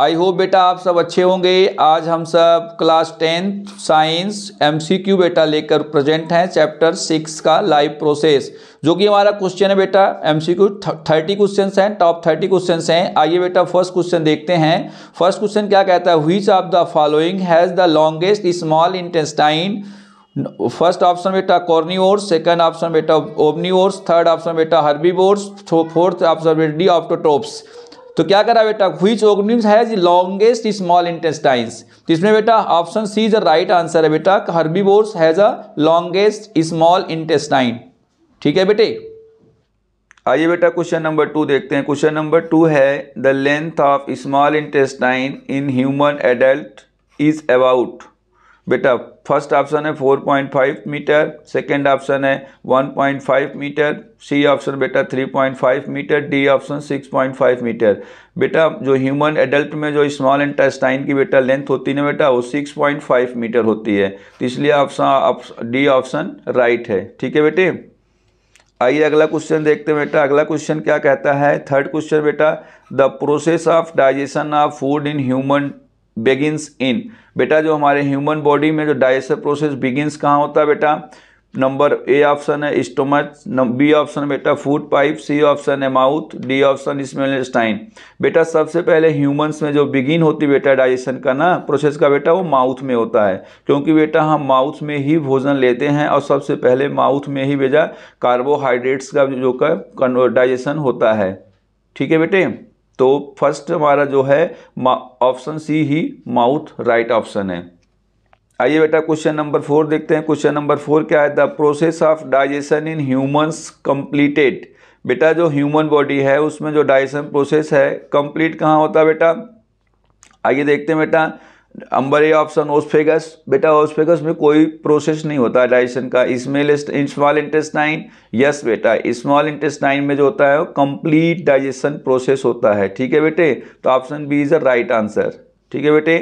आई hope बेटा आप सब अच्छे होंगे आज हम सब क्लास टेंथ साइंस एम बेटा लेकर प्रेजेंट हैं चैप्टर सिक्स का लाइव प्रोसेस जो कि हमारा क्वेश्चन है बेटा M C Q thirty question हैं टॉप थर्टी क्वेश्चन हैं आइए बेटा फर्स्ट क्वेश्चन देखते हैं फर्स्ट क्वेश्चन क्या कहता है which of the following has the longest small intestine first option बेटा कॉर्नियोर्स सेकंड ऑप्शन बेटा ओमनियोर्स थर्ड ऑप्शन बेटा हर्बीवोर्स फोर्थ ऑप्शन बेटा डी ऑप्टोटोप्स तो क्या करा बेटा which organisms has longest small intestines तो इसमें बेटा option C is right answer है बेटा herbi has a longest small intestine ठीक है बेटे आइए बेटा क्वेश्चन नंबर टू देखते हैं क्वेश्चन नंबर टू है the length of small intestine in human adult is about बेटा फर्स्ट ऑप्शन है 4.5 मीटर सेकंड ऑप्शन है 1.5 मीटर सी ऑप्शन बेटा 3.5 मीटर डी ऑप्शन 6.5 मीटर बेटा जो ह्यूमन एडल्ट में जो स्मॉल इंटेस्टाइन की बेटा लेंथ होती है ना बेटा वो 6.5 मीटर होती है तो इसलिए ऑप्शन डी ऑप्शन राइट है ठीक है बेटे आइए अगला क्वेश्चन देखते हैं बेटा अगला क्वेश्चन क्या कहता है थर्ड क्वेश्चन बेटा the process of digestion of food in human begins in बेटा जो हमारे ह्यूमन बॉडी में जो डाइजेस्टिव प्रोसेस बिगिनस कहाँ होता है बेटा नंबर ए ऑप्शन है स्टोमच बी ऑप्शन बेटा फूड पाइप सी ऑप्शन है mouth D option small intestine बेटा सबसे पहले ह्यूमंस में जो बिगिन होती बेटा डाइजेशन का ना प्रोसेस का बेटा वो माउथ में होता है क्योंकि बेटा हम माउथ में ही भोजन लेते हैं और सबसे पहले माउथ में ही बेटा कार्बोहाइड्रेट्स का जो का डाइजेशन होता है ठीक है बेटे तो फर्स्ट हमारा जो है ऑप्शन सी ही माउथ राइट ऑप्शन है आइए बेटा क्वेश्चन नंबर फोर देखते हैं क्वेश्चन नंबर फोर क्या है the process of digestion in humans completed बेटा जो ह्यूमन बॉडी है उसमें जो डाइजेशन प्रोसेस है कंप्लीट कहाँ होता है बेटा आइए देखते हैं बेटा अंबर ए ऑप्शन ओस्फेगस बेटा ओस्फेगस में कोई प्रोसेस नहीं होता डाइजेशन का स्मेल स्मॉल इंटेस्टाइन यस बेटा स्मॉल इंटेस्टाइन में जो होता है वो कंप्लीट डाइजेशन प्रोसेस होता है ठीक है बेटे तो option B is the right answer ठीक है बेटे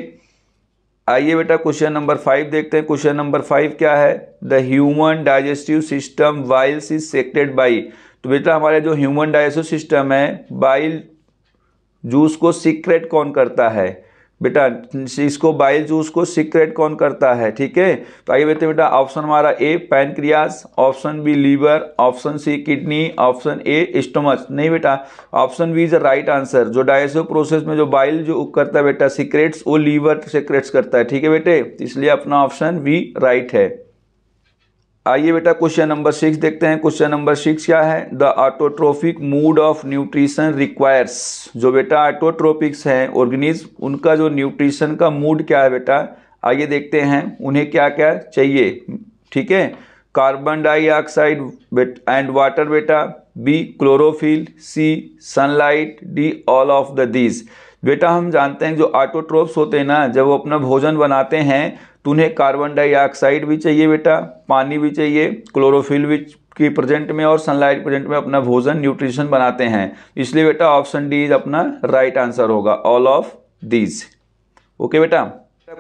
आइए बेटा क्वेश्चन नंबर फाइव देखते हैं क्वेश्चन नंबर फाइव क्या है द ह्यूमन डाइजेस्टिव सिस्टम वाइल्स इज सेक्टेड बाई तो बेटा हमारे जो ह्यूमन डाइजेस्टिव सिस्टम है बाइल जूस को सीक्रेट कौन करता है बेटा इसको बाइल जूस को सीक्रेट कौन करता है ठीक है तो आइए बेटे बेटा ऑप्शन हमारा A pancreas option B liver option C kidney option A stomach नहीं बेटा option B is the right answer जो डायसो प्रोसेस में जो बाइल जो करता है बेटा सीक्रेट्स वो लीवर सीक्रेट्स करता है ठीक है बेटे इसलिए अपना ऑप्शन बी राइट है आइए बेटा क्वेश्चन नंबर सिक्स देखते हैं क्वेश्चन नंबर सिक्स क्या है the autotrophic mode of nutrition requires जो बेटा ऑटोट्रोपिक्स हैं ऑर्गेनिज्म उनका जो न्यूट्रिशन का मूड क्या है बेटा आइए देखते हैं उन्हें क्या क्या चाहिए ठीक है कार्बन डाइऑक्साइड एंड वाटर बेटा B chlorophyll C sunlight D all of the these बेटा हम जानते हैं जो आटोट्रोप्स होते हैं ना जब वो अपना भोजन बनाते हैं तो उन्हें कार्बन डाइऑक्साइड भी चाहिए बेटा पानी भी चाहिए क्लोरोफिल भी की प्रेजेंट में और सनलाइट प्रेजेंट में अपना भोजन न्यूट्रिशन बनाते हैं इसलिए बेटा ऑप्शन डी इज अपना राइट आंसर होगा ऑल ऑफ दीज ओके बेटा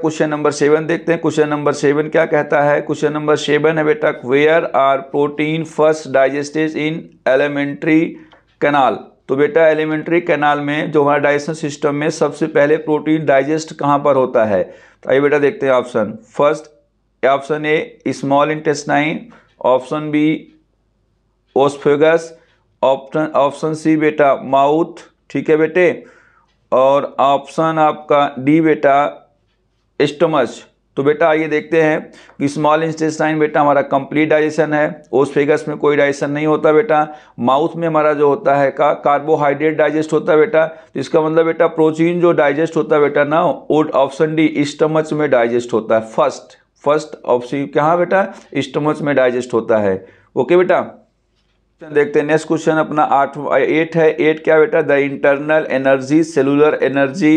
क्वेश्चन नंबर सेवन देखते हैं क्वेश्चन नंबर सेवन क्या कहता है क्वेश्चन नंबर सेवन है बेटा where are protein first digested in alimentary canal तो बेटा एलिमेंट्री कैनाल में जो हमारा डाइजेशन सिस्टम में सबसे पहले प्रोटीन डाइजेस्ट कहाँ पर होता है तो आइए बेटा देखते हैं option first option A small intestine option B oesophagus option option C बेटा माउथ ठीक है बेटे और ऑप्शन आपका डी बेटा स्टमच तो बेटा आइए देखते हैं कि स्मॉल इंस्टेस्टाइन बेटा हमारा कंप्लीट डाइजेशन है ओसफेगस में कोई डाइजेशन नहीं होता बेटा माउथ में हमारा जो होता है का कार्बोहाइड्रेट डाइजेस्ट होता है बेटा तो इसका मतलब बेटा प्रोटीन जो डाइजेस्ट होता है बेटा ना ओट ऑप्शन डी स्टमच में डाइजेस्ट होता है फर्स्ट फर्स्ट ऑप्शन कहाँ बेटा स्टमच में डाइजेस्ट होता है ओके बेटा देखते हैं नेक्स्ट क्वेश्चन अपना आठ एट है एट क्या बेटा the internal energy cellular energy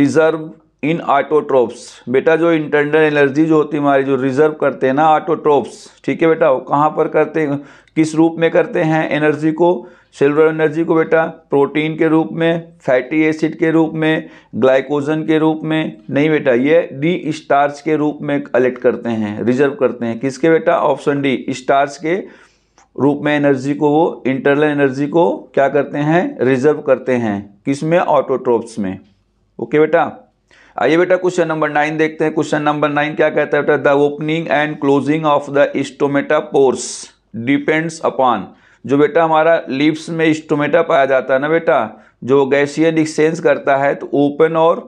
reserve in autotrophs बेटा जो इंटरनल एनर्जी जो होती है हमारी जो रिजर्व करते हैं ना ऑटोट्रोप्स ठीक है बेटा कहाँ पर करते हैं किस रूप में करते हैं एनर्जी को सेलुलर एनर्जी को बेटा प्रोटीन के रूप में फैटी एसिड के रूप में ग्लाइकोजन के रूप में नहीं बेटा ये डी स्टार्च के रूप में कलेक्ट करते हैं रिजर्व करते हैं किसके बेटा ऑप्शन डी स्टार्च के रूप में एनर्जी को वो इंटरनल एनर्जी को क्या करते हैं रिजर्व करते हैं किस में ऑटोट्रोप्स में ओके बेटा आइए बेटा क्वेश्चन नंबर नाइन देखते हैं क्वेश्चन नंबर नाइन क्या कहता है बेटा the opening and closing of the stomata pores depends upon जो बेटा हमारा लिप्स में स्टोमेटा पाया जाता है ना बेटा जो गैसियन एक्सचेंज करता है तो ओपन और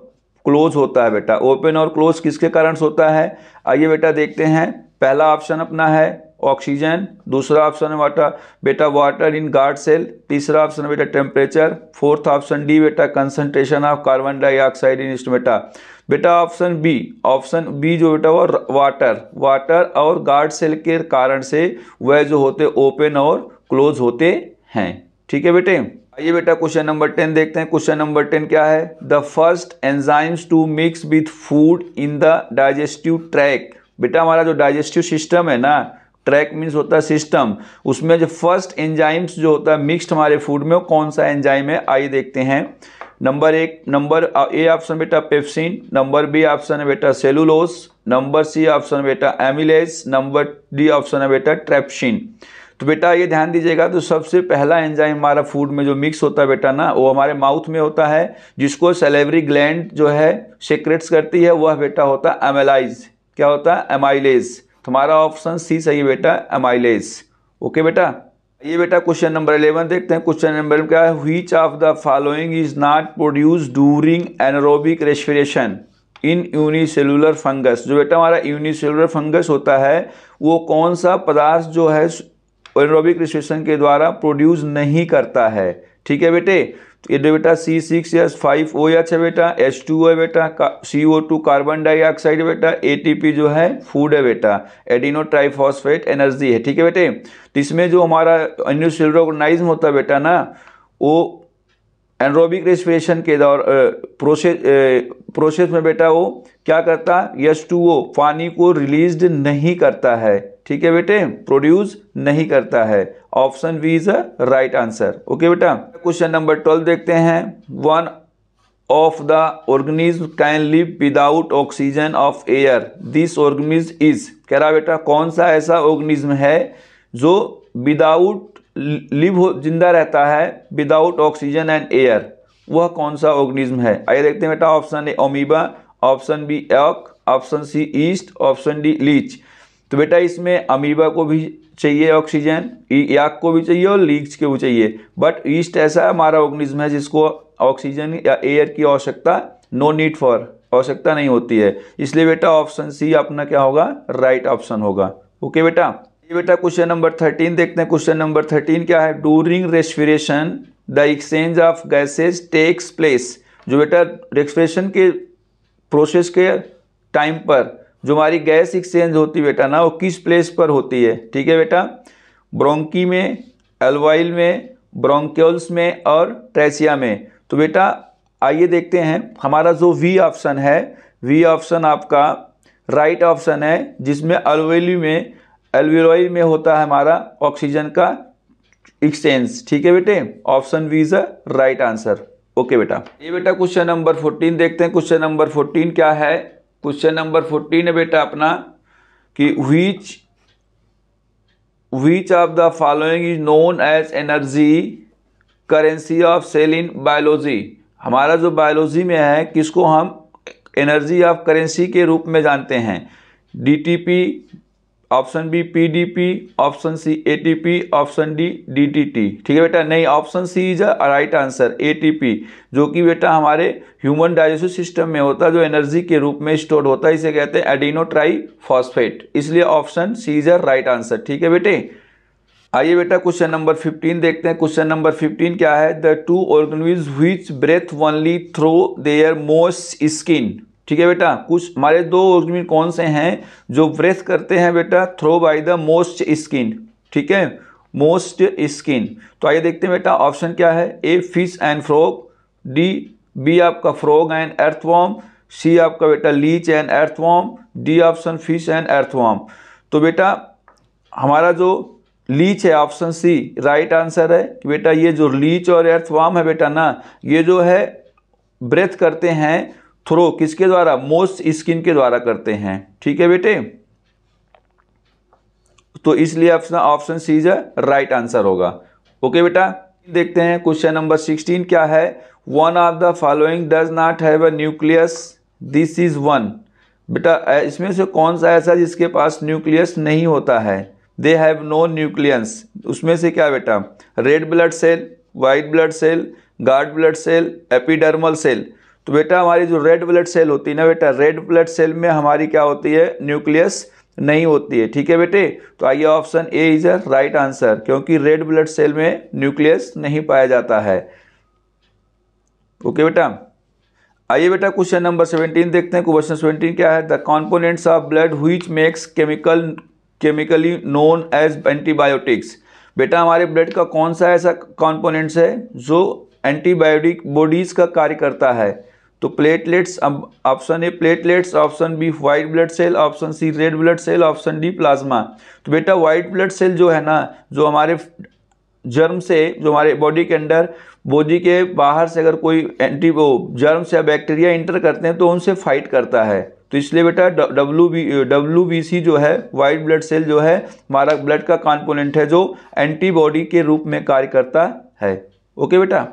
क्लोज होता है बेटा ओपन और क्लोज किसके कारण होता है आइए बेटा देखते हैं पहला ऑप्शन अपना है ऑक्सीजन दूसरा ऑप्शन है वाटर बेटा वाटर इन गार्ड सेल तीसरा ऑप्शन है बेटा टेम्परेचर फोर्थ ऑप्शन डी बेटा concentration of carbon dioxide in बेटा बेटा ऑप्शन बी ऑप्शन बी जो बेटा वो वाटर वाटर और गार्ड सेल के कारण से वह जो होते ओपन और क्लोज होते हैं ठीक है बेटे आइए बेटा क्वेश्चन नंबर टेन देखते हैं क्वेश्चन नंबर टेन क्या है the first enzymes to mix with food in the digestive tract बेटा हमारा जो डाइजेस्टिव सिस्टम है ना ट्रैक मीन्स होता है सिस्टम उसमें जो फर्स्ट एंजाइम्स जो होता है मिक्स्ड हमारे फूड में कौन सा एंजाइम है आइए देखते हैं नंबर एक नंबर ए ऑप्शन बेटा पेप्सिन नंबर बी ऑप्शन है बेटा सेलुलोस नंबर सी ऑप्शन बेटा एमिलेस नंबर डी ऑप्शन है बेटा ट्रेप्सिन तो बेटा ये ध्यान दीजिएगा तो सबसे पहला एंजाइम हमारा फूड में जो मिक्स होता है बेटा ना वो हमारे माउथ में होता है जिसको सेलेवरी ग्लैंड जो है सेक्रेट्स करती है वह बेटा होता है एमेलाइज क्या होता है एमाइलेज़ तुम्हारा ऑप्शन सी सही बेटा एमाइलेज ओके बेटा ये बेटा क्वेश्चन नंबर इलेवन देखते हैं क्वेश्चन नंबर क्या है which of the following is not produce during anaerobic respiration in unicellular fungus जो बेटा हमारा यूनिसेलुलर फंगस होता है वो कौन सा पदार्थ जो है एनरोबिक रेस्पिरेशन के द्वारा प्रोड्यूस नहीं करता है ठीक है बेटे तो ये बेटा C six S five O H है बेटा एच टू है बेटा C O two carbon dioxide बेटा ए टी पी जो है फूड है बेटा एडिनो ट्राइफॉस्फेट एनर्जी है ठीक है बेटे तो इसमें जो हमारा इन्यूसेलर होता है बेटा ना वो एनरोबिक रेस्पिरेशन के दौर प्रोसेस प्रोसेस में बेटा वो क्या करता यस टू ओ पानी को रिलीज नहीं करता है ठीक है बेटे प्रोड्यूस नहीं करता है option B is a right answer okay बेटा क्वेश्चन नंबर ट्वेल्व देखते हैं one of the organism can live without oxygen of air this organism is कह रहा बेटा कौन सा ऐसा ऑर्गेनिज्म है जो विदाउट लिव जिंदा रहता है विदाउट ऑक्सीजन एंड एयर वह कौन सा ऑर्गेनिज्म है आइए देखते हैं बेटा option A amoeba option B एक option C yeast option D leech तो बेटा इसमें अमीबा को भी चाहिए ऑक्सीजन याक को भी चाहिए और लीक्स को भी चाहिए बट ईस्ट ऐसा हमारा ऑर्गेनिज्म है जिसको ऑक्सीजन या एयर की आवश्यकता नो नीड फॉर आवश्यकता नहीं होती है इसलिए बेटा ऑप्शन सी अपना क्या होगा राइट ऑप्शन होगा ओके बेटा ये बेटा क्वेश्चन नंबर थर्टीन देखते हैं क्वेश्चन नंबर थर्टीन क्या है during respiration the exchange of gases takes place जो बेटा रेस्पिरेशन के प्रोसेस के टाइम पर जो हमारी गैस एक्सचेंज होती है बेटा ना वो किस प्लेस पर होती है ठीक है बेटा ब्रोंकी में एलवाइल में ब्रोंक्योल्स में और ट्रेसिया में तो बेटा आइए देखते हैं हमारा जो वी ऑप्शन है वी ऑप्शन आपका राइट ऑप्शन है जिसमें अलवेली में एलवेलोइल में होता है हमारा ऑक्सीजन का एक्सचेंज ठीक है बेटे option B is a right answer okay बेटा ये बेटा क्वेश्चन नंबर फोर्टीन देखते हैं क्वेश्चन नंबर फोर्टीन क्या है क्वेश्चन नंबर फोर्टीन है बेटा अपना कि which which of the following is known as energy currency of cell in biology हमारा जो बायोलॉजी में है किसको हम एनर्जी ऑफ करेंसी के रूप में जानते हैं P option B PDP option C ATP option D DTT ठीक है बेटा नहीं option C is a right answer ATP जो कि बेटा हमारे ह्यूमन डाइजेस्टिव सिस्टम में होता है जो एनर्जी के रूप में स्टोर होता है इसे कहते हैं एडिनोट्राई फॉस्फेट इसलिए option C is a right answer ठीक है बेटे आइए बेटा क्वेश्चन नंबर 15 देखते हैं क्वेश्चन नंबर 15 क्या है the two organism which breathe only through their moist skin ठीक है बेटा कुछ हमारे दो ऑर्गेनिज्म कौन से हैं जो ब्रेथ करते हैं बेटा through by the moist skin ठीक है मोस्ट स्किन तो आइए देखते हैं बेटा ऑप्शन क्या है A fish and frog D B आपका फ्रॉग एंड अर्थवॉर्म सी आपका बेटा leech and earthworm D option fish and earthworm तो बेटा हमारा जो लीच है ऑप्शन सी राइट आंसर है कि बेटा ये जो लीच और अर्थवॉर्म है बेटा ना ये जो है ब्रेथ करते हैं थ्रो किसके द्वारा मोस्ट स्किन के द्वारा करते हैं ठीक है बेटे तो इसलिए option option C is right answer होगा ओके बेटा देखते हैं क्वेश्चन नंबर सिक्सटीन क्या है one of the following does not have a nucleus this is one बेटा इसमें से कौन सा ऐसा जिसके पास न्यूक्लियस नहीं होता है दे हैव नो न्यूक्लियस उसमें से क्या बेटा red blood cell white blood cell guard blood cell epidermal cell तो बेटा हमारी जो रेड ब्लड सेल होती है ना बेटा रेड ब्लड सेल में हमारी क्या होती है न्यूक्लियस नहीं होती है ठीक है बेटे तो आइए option A is a right answer क्योंकि रेड ब्लड सेल में न्यूक्लियस नहीं पाया जाता है ओके बेटा आइए बेटा क्वेश्चन नंबर सेवेंटीन देखते हैं क्वेश्चन सेवेंटीन क्या है the components of blood which makes chemical chemically known as antibiotics बेटा हमारे ब्लड का कौन सा ऐसा कॉम्पोनेंट्स है जो एंटीबायोटिक बॉडीज़ का कार्य करता है तो प्लेटलेट्स अब option A platelets option B white blood cell option C red blood cell option D plasma तो बेटा व्हाइट ब्लड सेल जो है ना जो हमारे जर्म से जो हमारे बॉडी के अंदर बॉडी के बाहर से अगर कोई एंटी वो से या बैक्टीरिया इंटर करते हैं तो उनसे फाइट करता है तो इसलिए बेटा W B W B C जो है वाइट ब्लड सेल जो है हमारा ब्लड का कॉन्पोनेंट है जो एंटीबॉडी के रूप में कार्य करता है ओके बेटा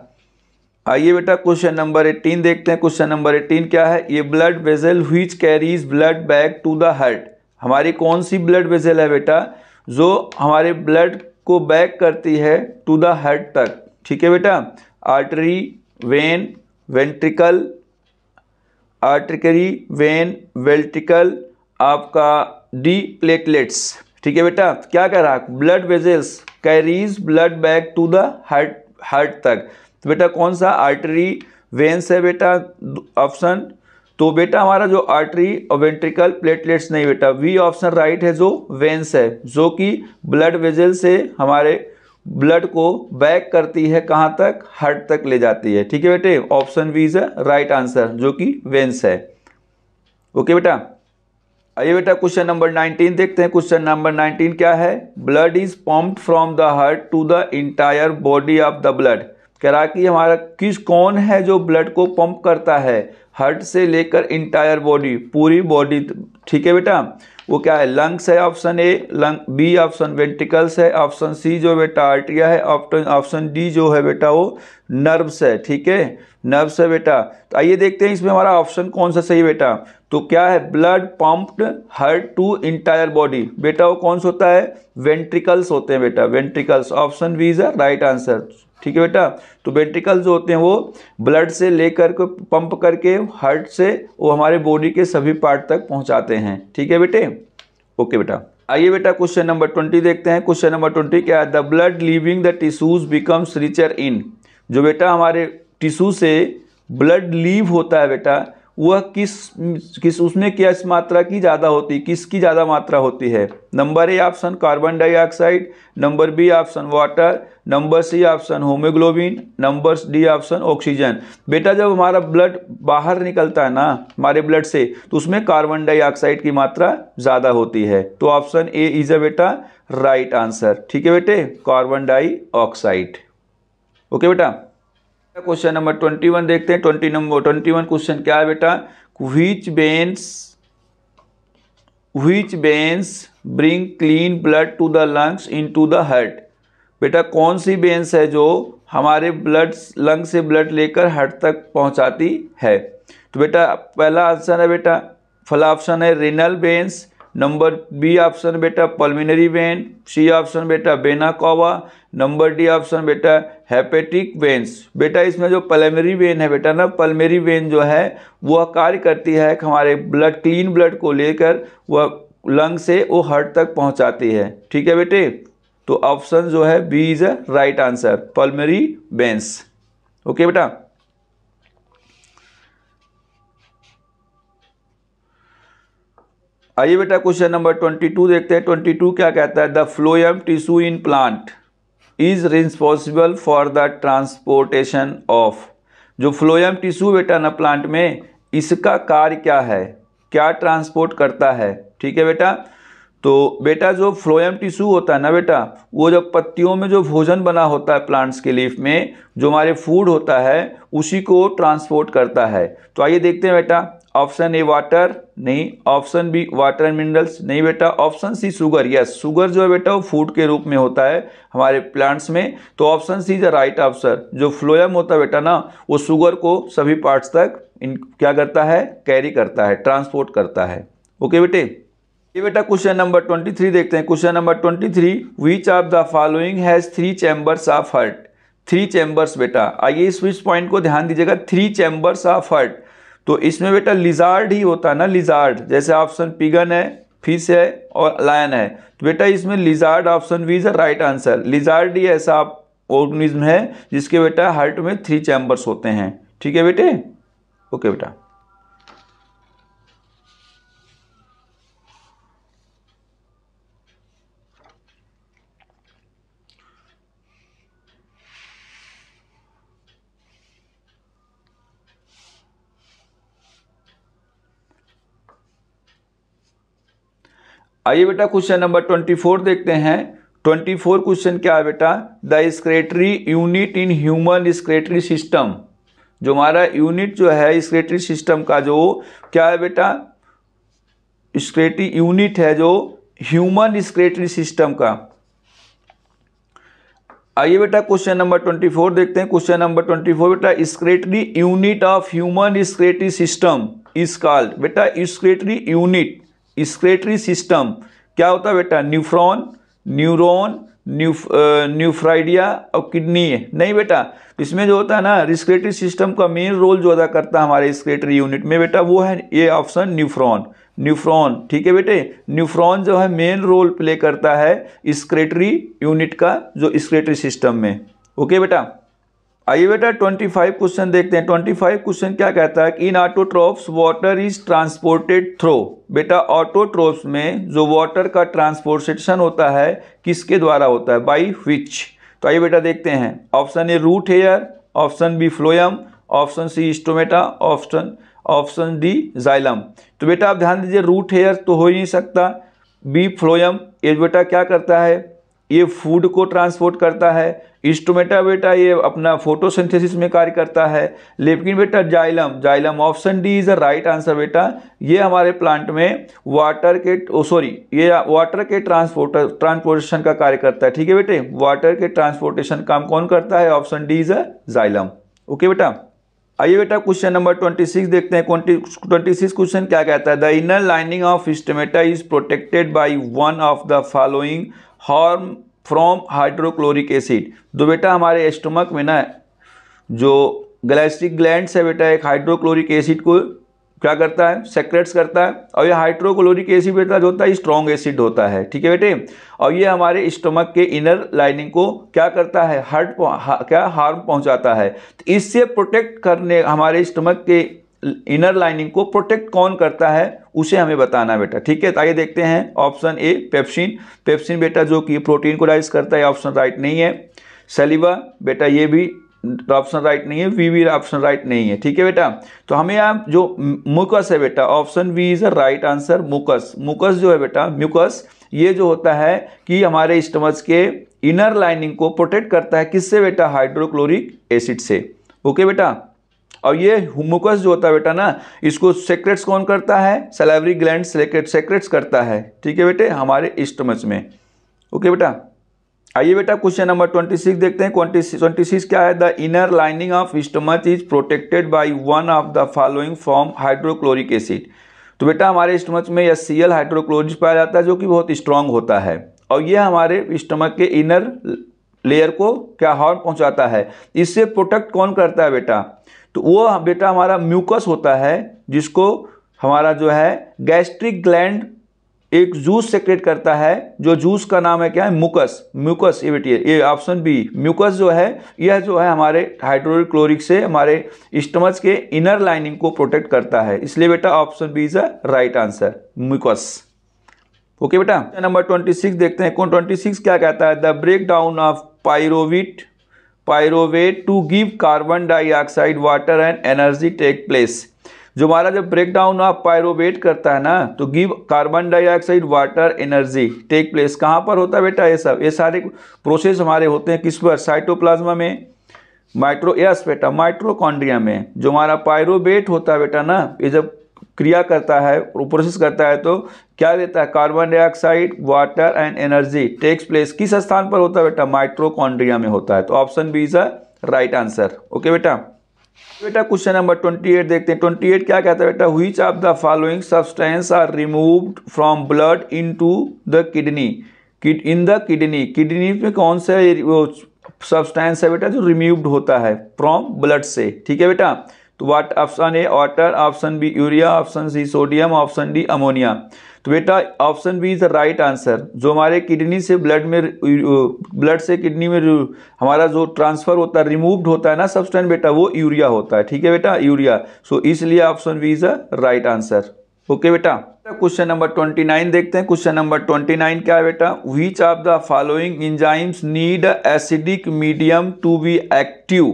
आइए बेटा क्वेश्चन नंबर एटीन देखते हैं क्वेश्चन नंबर एट्टीन क्या है ये blood vessel which carries blood back to the heart हमारी कौन सी ब्लड वेजल है बेटा जो हमारे ब्लड को बैक करती है टू द हार्ट तक ठीक है बेटा artery vein ventricle artery vein ventricle आपका डी प्लेटलेट्स ठीक है बेटा क्या कह रहा blood vessels carries blood back to the heart heart तक तो बेटा कौन सा आर्टरी वेंस है बेटा ऑप्शन तो बेटा हमारा जो आर्टरी और वेंट्रिकल प्लेटलेट्स नहीं बेटा वी ऑप्शन राइट है जो वेंस है जो कि ब्लड वेजल से हमारे ब्लड को बैक करती है कहाँ तक हार्ट तक ले जाती है ठीक है बेटे option B is a right answer जो कि वेंस है ओके बेटा आइए बेटा क्वेश्चन नंबर 19 देखते हैं क्वेश्चन नंबर 19 क्या है blood is pumped from the heart to the entire body of the blood कह रहा कि हमारा किस कौन है जो ब्लड को पंप करता है हार्ट से लेकर इंटायर बॉडी पूरी बॉडी ठीक है बेटा वो क्या है लंग्स है option A lung B option ventricles है ऑप्शन सी जो बेटा आर्टिया है ऑप्शन डी जो है बेटा वो नर्व्स है ठीक है नर्व्स है बेटा तो आइए देखते हैं इसमें हमारा ऑप्शन कौन सा सही बेटा तो क्या है blood pumped heart to entire body बेटा वो कौन सा होता है वेंट्रिकल्स होते हैं बेटा ventricles option B is a right answer ठीक है बेटा तो वेंट्रिकल जो होते हैं वो ब्लड से लेकर के पंप करके हार्ट से वो हमारे बॉडी के सभी पार्ट तक पहुंचाते हैं ठीक है बेटे ओके बेटा आइए बेटा क्वेश्चन नंबर ट्वेंटी देखते हैं क्वेश्चन नंबर ट्वेंटी क्या है the blood leaving the tissues becomes richer in जो बेटा हमारे टिश्यू से ब्लड लीव होता है बेटा वह किस किस उसमें किस मात्रा की ज़्यादा होती किसकी ज़्यादा मात्रा होती है number A option carbon dioxide number B option water number C option haemoglobin number D option oxygen बेटा जब हमारा ब्लड बाहर निकलता है ना हमारे ब्लड से तो उसमें कार्बन डाइऑक्साइड की मात्रा ज़्यादा होती है तो ऑप्शन ए इज अ बेटा राइट आंसर ठीक है बेटे कार्बन डाइऑक्साइड ओके बेटा क्वेश्चन नंबर ट्वेंटी वन देखते हैं twenty number twenty one question क्या है बेटा which veins which veins bring clean blood to the lungs into the heart बेटा कौन सी बेंस है जो हमारे ब्लड लंग से ब्लड लेकर हार्ट तक पहुंचाती है तो बेटा पहला आंसर है बेटा फला ऑप्शन है renal veins number B option बेटा पल्मिनरी वेन सी ऑप्शन बेटा बेनाकोवा नंबर डी ऑप्शन बेटा हेपेटिक वेन्स बेटा इसमें जो पल्मेरी वेन है बेटा ना पल्मेरी वेन जो है वह कार्य करती है हमारे ब्लड क्लीन ब्लड को लेकर वह लंग से वो हार्ट तक पहुंचाती है ठीक है बेटे तो ऑप्शन जो है B is a right answer pulmonary veins okay बेटा आइए बेटा क्वेश्चन नंबर ट्वेंटी टू देखते हैं ट्वेंटी टू क्या कहता है the phloem tissue in plant is responsible for the transportation of जो फ्लोएम टिश्यू बेटा ना प्लांट में इसका कार्य क्या है क्या ट्रांसपोर्ट करता है ठीक है बेटा तो बेटा जो फ्लोएम टिश्यू होता है ना बेटा वो जब पत्तियों में जो भोजन बना होता है प्लांट्स के लीफ में जो हमारे फूड होता है उसी को ट्रांसपोर्ट करता है तो आइए देखते हैं बेटा ऑप्शन ए वाटर नहीं option B water and minerals नहीं बेटा option C sugar yes sugar जो है बेटा वो फूड के रूप में होता है हमारे प्लांट्स में तो option C is the right answer जो फ्लोयम होता है बेटा ना वो शुगर को सभी पार्ट्स तक इन क्या करता है कैरी करता है ट्रांसपोर्ट करता है ओके बेटे ये बेटा क्वेश्चन नंबर ट्वेंटी थ्री देखते हैं question number twenty three which of the following has three chambers of heart three chambers बेटा आइए इस पॉइंट को ध्यान दीजिएगा थ्री चैम्बर्स ऑफ हर्ट तो इसमें बेटा लिजार्ड ही होता है ना लिजार्ड जैसे ऑप्शन पिगन है फिश है और लायन है तो बेटा इसमें lizard option B is right answer lizard ही ऐसा ऑर्गेनिज्म है जिसके बेटा हार्ट में थ्री चैम्बर्स होते हैं ठीक है बेटे ओके बेटा आइए बेटा क्वेश्चन नंबर ट्वेंटी फोर देखते हैं ट्वेंटी फोर क्वेश्चन क्या है बेटा the excretory unit in human excretory system जो हमारा यूनिट जो है स्क्रेटरी सिस्टम का जो क्या है बेटा स्क्रेटरी यूनिट है जो ह्यूमन स्क्रेटरी सिस्टम का आइए बेटा क्वेश्चन नंबर ट्वेंटी फोर देखते हैं क्वेश्चन नंबर ट्वेंटी फोर बेटा excretory unit of human excretory system is called बेटा स्क्रेटरी यूनिट स्क्रेटरी सिस्टम क्या होता है बेटा न्यूफ्रॉन न्यूरोन न्यू न्यूफ्राइडिया और किडनी है नहीं बेटा इसमें जो होता है ना रिस्क्रेटरी सिस्टम का मेन रोल जो अदा करता है हमारे स्क्रेटरी यूनिट में बेटा वो है ये ऑप्शन न्यूफ्रॉन न्यूफ्रॉन ठीक है बेटे न्यूफ्रॉन जो है मेन रोल प्ले करता है स्क्रेटरी यूनिट का जो स्क्रेटरी सिस्टम में ओके बेटा आइए बेटा 25 क्वेश्चन देखते हैं 25 क्वेश्चन क्या कहता है कि in autotroph water is transported through बेटा ऑटोट्रोप्स में जो वाटर का ट्रांसपोर्टेशन होता है किसके द्वारा होता है बाई विच तो आइए बेटा देखते हैं option A root hair option B phloem option C stomata option option D xylem तो बेटा आप ध्यान दीजिए रूट हेयर तो हो ही नहीं सकता बी फ्लोयम ये बेटा क्या करता है ये फूड को ट्रांसपोर्ट करता है इस्टोमेटा तो बेटा ये अपना फोटोसिंथेसिस में कार्य करता है लेकिन बेटा xylem xylem option D is a right answer बेटा ये हमारे प्लांट में वाटर के सॉरी ये वाटर के ट्रांसपोर्टर ट्रांसपोर्टेशन का कार्य करता है ठीक है बेटे वाटर के ट्रांसपोर्टेशन काम कौन करता है option D is a xylem okay बेटा आइए बेटा क्वेश्चन नंबर ट्वेंटी सिक्स देखते हैं ट्वेंटी सिक्स क्वेश्चन क्या कहता है the inner lining of stomata is protected by one of the following harm from hydrochloric acid तो बेटा हमारे स्टमक में ना जो गलेस्ट्रिक ग्लैंड है बेटा एक हाइड्रोक्लोरिक एसिड को क्या करता है सेक्रेट्स करता है और ये हाइड्रोक्लोरिक एसिड बेटा जो होता है स्ट्रॉन्ग एसिड होता है ठीक है बेटे और ये हमारे स्टमक के इनर लाइनिंग को क्या करता है हर्ट हा, क्या हार्म पहुंचाता है तो इससे प्रोटेक्ट करने हमारे स्टमक के इनर लाइनिंग को प्रोटेक्ट कौन करता है उसे हमें बताना बेटा ठीक है तो आइए देखते हैं ऑप्शन ए पेप्सिन पेप्सिन बेटा जो कि प्रोटीन को राइज करता है ऑप्शन राइट नहीं है सलीवा बेटा ये भी ऑप्शन राइट नहीं है वी भी ऑप्शन राइट नहीं है ठीक है बेटा तो हमें यहाँ जो मुकस है बेटा option B is a right answer mucus mucus जो है बेटा म्यूकस ये जो होता है कि हमारे स्टमच के इनर लाइनिंग को प्रोटेक्ट करता है किससे बेटा हाइड्रोक्लोरिक एसिड से ओके बेटा और ये हुमुकस जो होता है बेटा ना इसको सेक्रेट्स कौन करता है सलाइवरी ग्लैंड सेक्रेट सेक्रेट्स करता है ठीक है बेटे हमारे स्टमच में ओके बेटा आइए बेटा क्वेश्चन नंबर ट्वेंटी सिक्स देखते हैं ट्वेंटी सिक्स क्या है the inner lining of stomach is protected by one of the following form hydrochloric acid तो बेटा हमारे स्टमच में यह सी हाइड्रोक्लोरिक पाया जाता है जो कि बहुत स्ट्रांग होता है और यह हमारे स्टमक के इनर लेयर को क्या हॉर्न पहुंचाता है इससे प्रोटेक्ट कौन करता है बेटा तो वो बेटा हमारा म्यूकस होता है जिसको हमारा जो है गैस्ट्रिक ग्लैंड एक जूस सेक्रेट करता है जो जूस का नाम है क्या है म्यूकस म्यूकस ये बेटी ये ऑप्शन बी म्यूकस जो है यह जो है हमारे हाइड्रोक्लोरिक से हमारे स्टमच के इनर लाइनिंग को प्रोटेक्ट करता है इसलिए बेटा option B is a right answer mucus okay बेटा नंबर ट्वेंटी सिक्स देखते हैं कौन ट्वेंटी सिक्स क्या कहता है the break down of pyruvate pyruvate to give carbon dioxide water and energy take place जो हमारा जब ब्रेक डाउन आप पायरोवेट करता है ना तो give carbon dioxide water energy take place कहाँ पर होता है बेटा ये सब ये सारे प्रोसेस हमारे होते हैं किस पर साइटोप्लाज्मा में माइट्रो यस बेटा माइट्रोकॉन्ड्रिया में जो हमारा पायरोवेट होता है बेटा ना ये जब क्रिया करता है प्रोसेस करता है तो क्या देता है carbon dioxide water and energy takes place किस स्थान पर होता है बेटा माइट्रोकॉन्ड्रिया में होता है तो option B is a right answer okay बेटा बेटा क्वेश्चन नंबर ट्वेंटी एट देखते हैं ट्वेंटी एट क्या कहता है बेटा हुई of the following substance are removed from blood into the kidney in the kidney kidney में कौन सा सब्सटेंस है बेटा जो रिमूव्ड होता है फ्रॉम ब्लड से ठीक है बेटा तो what option A water option B urea option C sodium option D ammonia तो बेटा option B is the right answer जो हमारे किडनी से ब्लड में ब्लड uh, से किडनी में हमारा जो ट्रांसफ़र होता है रिमूव्ड होता है ना सब्सटेंट बेटा वो यूरिया होता है ठीक है बेटा यूरिया सो so, इसलिए option B is a right answer okay बेटा क्वेश्चन नंबर ट्वेंटी नाइन देखते हैं क्वेश्चन नंबर ट्वेंटी नाइन क्या है बेटा which of the following enzymes need acidic medium to be active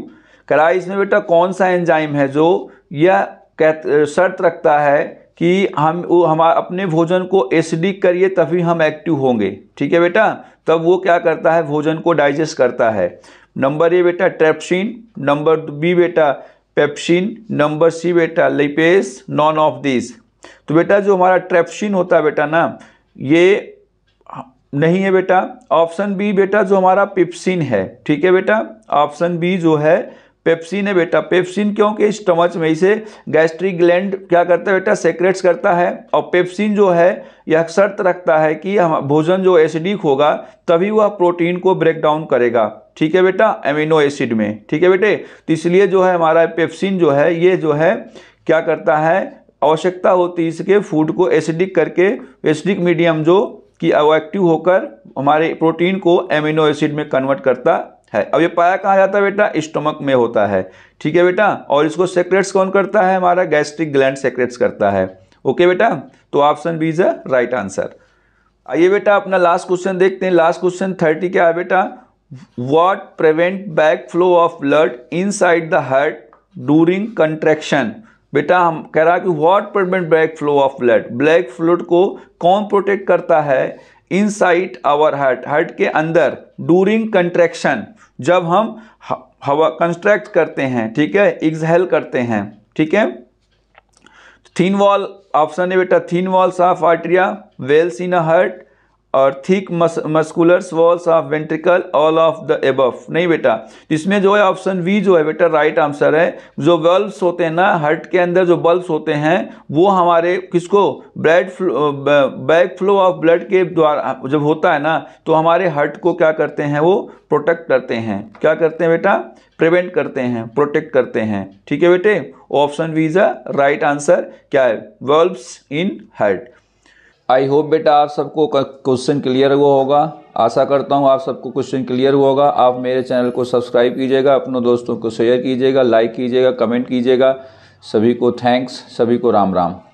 करा इसमें बेटा कौन सा एंजाइम है जो यह शर्त रखता है कि हम वो हम अपने भोजन को एसिडिक करिए तभी हम एक्टिव होंगे ठीक है बेटा तब वो क्या करता है भोजन को डाइजेस्ट करता है नंबर ए बेटा ट्रेप्सिन नंबर बी बेटा पेप्सिन नंबर सी बेटा लिपेस नॉन ऑफ दिस तो बेटा जो हमारा ट्रेप्सिन होता है बेटा ना ये नहीं है बेटा ऑप्शन बी बेटा जो हमारा पिप्सिन है ठीक है बेटा ऑप्शन बी जो है पेप्सिन है बेटा पेप्सिन क्योंकि स्टमच में इसे गैस्ट्रिक ग्लैंड क्या करता है बेटा सेक्रेट्स करता है और पेप्सिन जो है यह शर्त रखता है कि हम भोजन जो एसिडिक होगा तभी वह प्रोटीन को ब्रेक डाउन करेगा ठीक है बेटा एमिनो एसिड में ठीक है बेटे तो इसलिए जो है हमारा पेप्सिन जो है ये जो है क्या करता है आवश्यकता होती है इसके फूड को एसिडिक करके एसिडिक मीडियम जो कि एक्टिव होकर हमारे प्रोटीन को एमिनो एसिड में कन्वर्ट करता है अब ये पाया कहाँ जाता है बेटा स्टोमक में होता है ठीक है बेटा और इसको सेक्रेट्स कौन करता है हमारा गैस्ट्रिक ग्लैंड सेक्रेट्स करता है ओके बेटा तो option B is a right answer आइए बेटा अपना लास्ट क्वेश्चन देखते हैं लास्ट क्वेश्चन थर्टी क्या है बेटा what prevent back flow of blood inside the heart during contraction बेटा हम कह रहा है कि what prevent back flow of blood black fluid को कौन प्रोटेक्ट करता है inside our heart heart के अंदर डूरिंग कंट्रैक्शन जब हम हवा कंस्ट्रैक्ट करते हैं ठीक है एक्सहेल करते हैं ठीक है थीन वॉल ऑप्शन है बेटा thin walls of atria valves in a heart और thick musculars walls of ventricle all of the above नहीं बेटा इसमें जो है ऑप्शन वी जो है बेटा राइट आंसर है जो बल्ब्स होते हैं ना हर्ट के अंदर जो बल्ब्स होते हैं वो हमारे किसको blood back flow of blood के द्वारा जब होता है ना तो हमारे हर्ट को क्या करते हैं वो प्रोटेक्ट करते हैं क्या करते हैं बेटा प्रिवेंट करते हैं प्रोटेक्ट करते हैं ठीक है बेटे option B is a right answer क्या है valves in heart I hope बेटा आप सबको क्वेश्चन क्लियर हुआ होगा आशा करता हूँ आप सबको क्वेश्चन क्लियर हुआ होगा आप मेरे चैनल को सब्सक्राइब कीजिएगा अपने दोस्तों को शेयर कीजिएगा लाइक कीजिएगा कमेंट कीजिएगा सभी को थैंक्स सभी को राम राम